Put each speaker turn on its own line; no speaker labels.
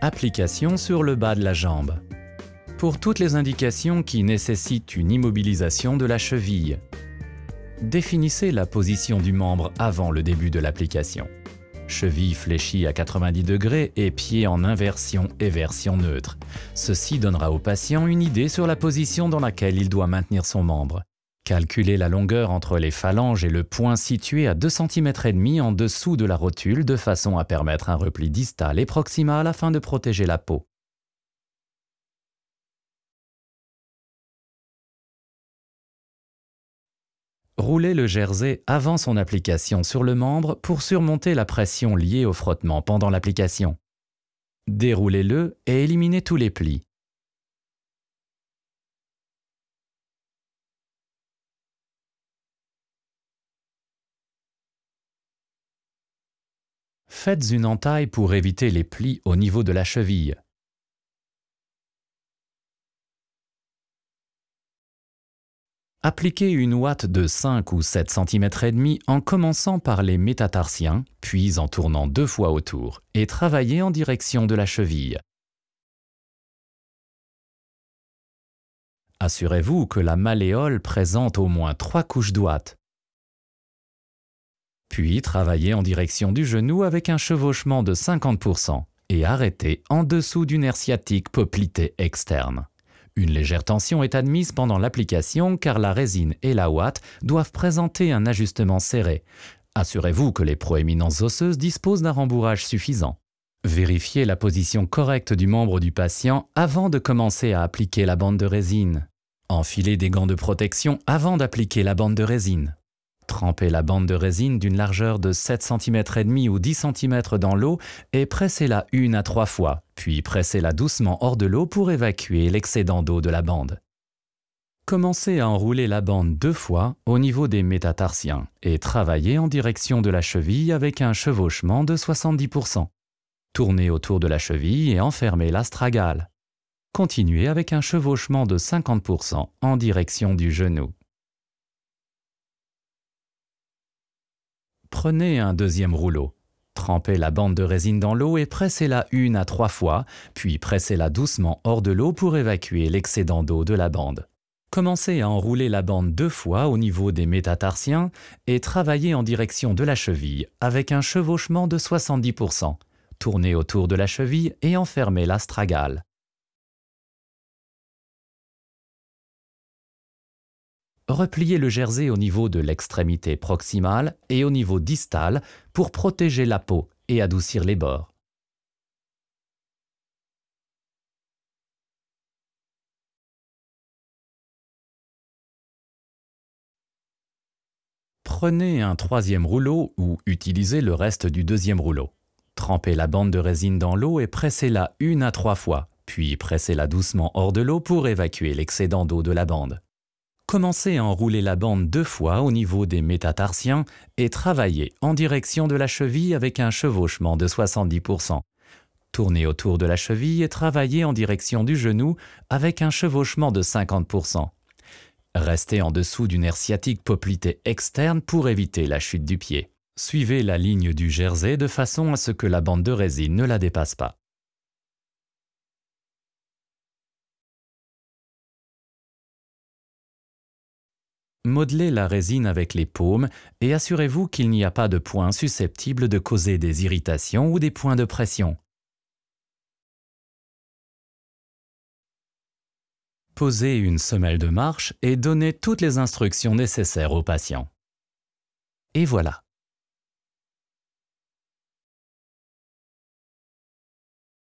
Application sur le bas de la jambe. Pour toutes les indications qui nécessitent une immobilisation de la cheville, définissez la position du membre avant le début de l'application. Cheville fléchie à 90 degrés et pied en inversion et version neutre. Ceci donnera au patient une idée sur la position dans laquelle il doit maintenir son membre. Calculez la longueur entre les phalanges et le point situé à 2 cm et demi en dessous de la rotule de façon à permettre un repli distal et proximal afin de protéger la peau. Roulez le jersey avant son application sur le membre pour surmonter la pression liée au frottement pendant l'application. Déroulez-le et éliminez tous les plis. Faites une entaille pour éviter les plis au niveau de la cheville. Appliquez une ouate de 5 ou 7 cm et demi en commençant par les métatarsiens, puis en tournant deux fois autour, et travaillez en direction de la cheville. Assurez-vous que la malléole présente au moins trois couches d'ouate puis travailler en direction du genou avec un chevauchement de 50% et arrêtez en dessous du nerf sciatique poplité externe. Une légère tension est admise pendant l'application car la résine et la ouate doivent présenter un ajustement serré. Assurez-vous que les proéminences osseuses disposent d'un rembourrage suffisant. Vérifiez la position correcte du membre du patient avant de commencer à appliquer la bande de résine. Enfilez des gants de protection avant d'appliquer la bande de résine. Trempez la bande de résine d'une largeur de 7 cm et demi ou 10 cm dans l'eau et pressez-la une à trois fois, puis pressez-la doucement hors de l'eau pour évacuer l'excédent d'eau de la bande. Commencez à enrouler la bande deux fois au niveau des métatarsiens et travaillez en direction de la cheville avec un chevauchement de 70%. Tournez autour de la cheville et enfermez l'astragale. Continuez avec un chevauchement de 50% en direction du genou. Prenez un deuxième rouleau. Trempez la bande de résine dans l'eau et pressez-la une à trois fois, puis pressez-la doucement hors de l'eau pour évacuer l'excédent d'eau de la bande. Commencez à enrouler la bande deux fois au niveau des métatarsiens et travaillez en direction de la cheville avec un chevauchement de 70%. Tournez autour de la cheville et enfermez l'astragale. Repliez le jersey au niveau de l'extrémité proximale et au niveau distal pour protéger la peau et adoucir les bords. Prenez un troisième rouleau ou utilisez le reste du deuxième rouleau. Trempez la bande de résine dans l'eau et pressez-la une à trois fois, puis pressez-la doucement hors de l'eau pour évacuer l'excédent d'eau de la bande. Commencez à enrouler la bande deux fois au niveau des métatarsiens et travaillez en direction de la cheville avec un chevauchement de 70%. Tournez autour de la cheville et travaillez en direction du genou avec un chevauchement de 50%. Restez en dessous d'une aire sciatique poplitée externe pour éviter la chute du pied. Suivez la ligne du jersey de façon à ce que la bande de résine ne la dépasse pas. modelez la résine avec les paumes et assurez-vous qu'il n'y a pas de points susceptibles de causer des irritations ou des points de pression. Posez une semelle de marche et donnez toutes les instructions nécessaires au patient. Et voilà